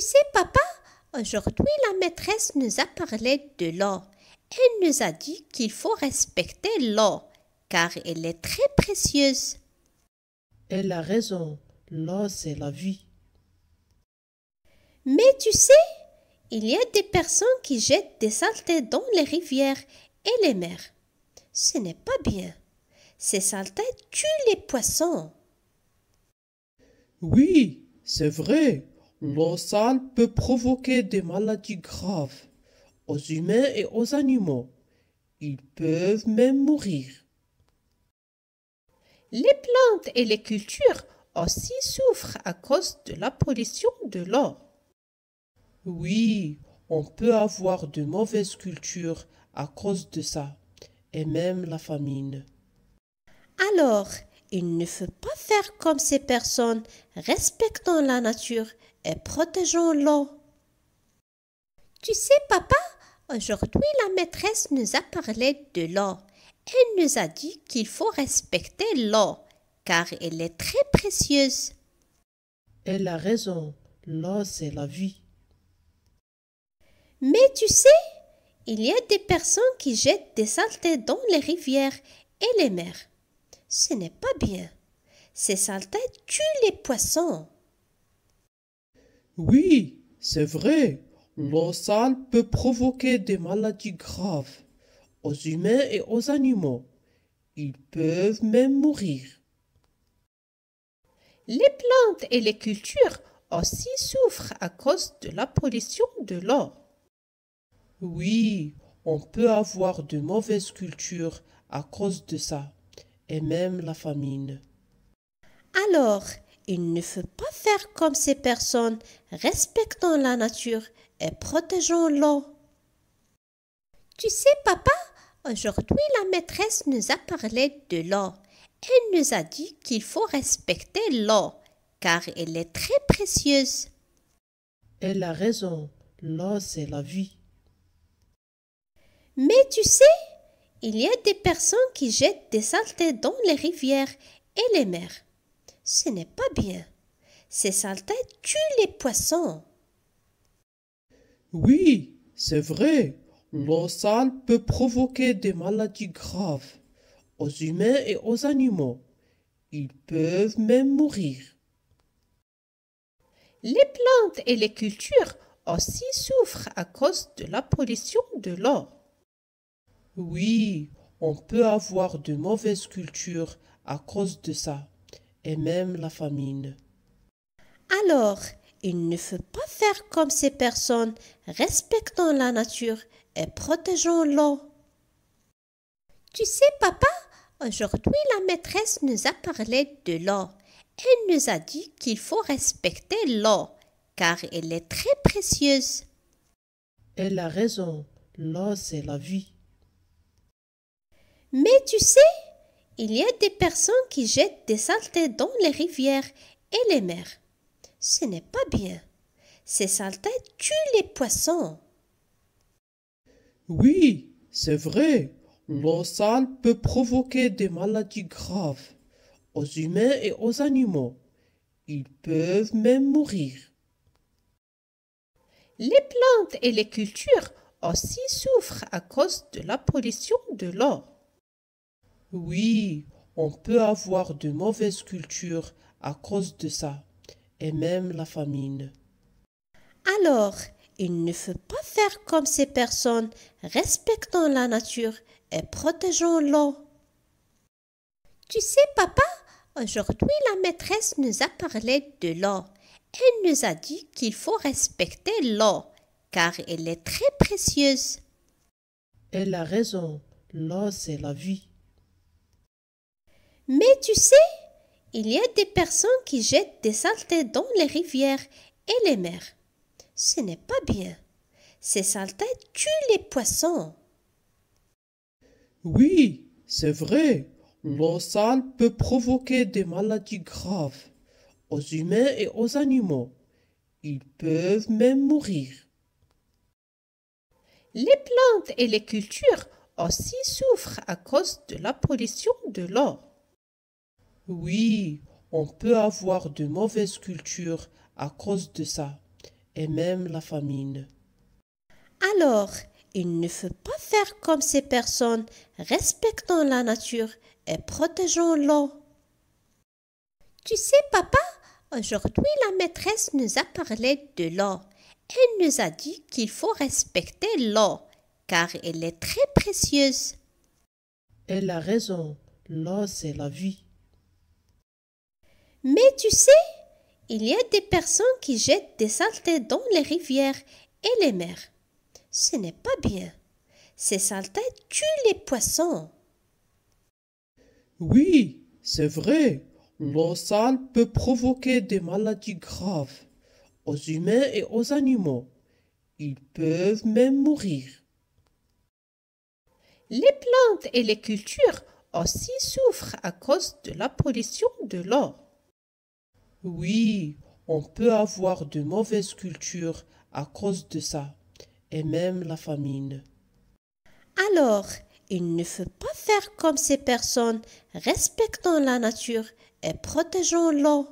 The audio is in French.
Tu sais, papa, aujourd'hui la maîtresse nous a parlé de l'eau. Elle nous a dit qu'il faut respecter l'eau, car elle est très précieuse. Elle a raison, L'eau, c'est la vie. Mais tu sais, il y a des personnes qui jettent des saletés dans les rivières et les mers. Ce n'est pas bien. Ces saletés tuent les poissons. Oui, c'est vrai. L'eau mhm. sale peut provoquer des maladies graves aux humains et aux animaux. Ils peuvent même mourir. Les plantes et les cultures aussi souffrent à cause de la pollution de l'eau. Oui, on peut avoir de mauvaises cultures à cause de ça, et même la famine. Alors, il ne faut pas faire comme ces personnes, respectant la nature et protégeant l'eau. Tu sais, papa, aujourd'hui la maîtresse nous a parlé de l'eau. Elle nous a dit qu'il faut respecter l'eau, car elle est très précieuse. Elle a raison, l'eau c'est la vie. Mais tu sais, il y a des personnes qui jettent des saletés dans les rivières et les mers. Ce n'est pas bien. Ces saletés tuent les poissons. Oui, c'est vrai. L'eau sale peut provoquer des maladies graves aux humains et aux animaux. Ils peuvent même mourir. Les plantes et les cultures aussi souffrent à cause de la pollution de l'eau. Oui, on peut avoir de mauvaises cultures à cause de ça et même la famine. Alors, il ne faut pas faire comme ces personnes, respectant la nature et protégeant l'eau. Tu sais, papa, aujourd'hui la maîtresse nous a parlé de l'eau. Elle nous a dit qu'il faut respecter l'eau, car elle est très précieuse. Elle a raison, l'eau c'est la vie. Mais tu sais, il y a des personnes qui jettent des saletés dans les rivières et les mers. Ce n'est pas bien. Ces saletés tuent les poissons. Oui, c'est vrai. L'eau sale peut provoquer des maladies graves aux humains et aux animaux. Ils peuvent même mourir. Les plantes et les cultures aussi souffrent à cause de la pollution de l'eau. Oui, on peut avoir de mauvaises cultures à cause de ça, et même la famine. Alors, il ne faut pas faire comme ces personnes, respectant la nature et protégeant l'eau. Tu sais, papa, aujourd'hui la maîtresse nous a parlé de l'eau. Elle nous a dit qu'il faut respecter l'eau, car elle est très précieuse. Elle a raison, l'eau c'est la vie. Mais tu sais, il y a des personnes qui jettent des saletés dans les rivières et les mers. Ce n'est pas bien. Ces saletés tuent les poissons. Oui, c'est vrai. L'eau sale peut provoquer des maladies graves aux humains et aux animaux. Ils peuvent même mourir. Les plantes et les cultures aussi souffrent à cause de la pollution de l'eau. Oui, on peut avoir de mauvaises cultures à cause de ça, et même la famine. Alors, il ne faut pas faire comme ces personnes, respectant la nature et protégeant l'eau. Tu sais, papa, aujourd'hui la maîtresse nous a parlé de l'eau. Elle nous a dit qu'il faut respecter l'eau, car elle est très précieuse. Elle a raison, l'eau c'est la vie. Mais tu sais, il y a des personnes qui jettent des saletés dans les rivières et les mers. Ce n'est pas bien. Ces saletés tuent les poissons. Oui, c'est vrai. L'eau sale peut provoquer des maladies graves aux humains et aux animaux. Ils peuvent même mourir. Les plantes et les cultures aussi souffrent à cause de la pollution de l'eau. Oui, on peut avoir de mauvaises cultures à cause de ça, et même la famine. Alors, il ne faut pas faire comme ces personnes, respectant la nature et protégeant l'eau. Tu sais, papa, aujourd'hui la maîtresse nous a parlé de l'eau. Elle nous a dit qu'il faut respecter l'eau, car elle est très précieuse. Elle a raison, l'eau c'est la vie. Mais tu sais, il y a des personnes qui jettent des saletés dans les rivières et les mers. Ce n'est pas bien. Ces saletés tuent les poissons. Oui, c'est vrai. L'eau sale peut provoquer des maladies graves aux humains et aux animaux. Ils peuvent même mourir. Les plantes et les cultures aussi souffrent à cause de la pollution de l'eau. Oui, on peut avoir de mauvaises cultures à cause de ça, et même la famine. Alors, il ne faut pas faire comme ces personnes, respectant la nature et protégeant l'eau.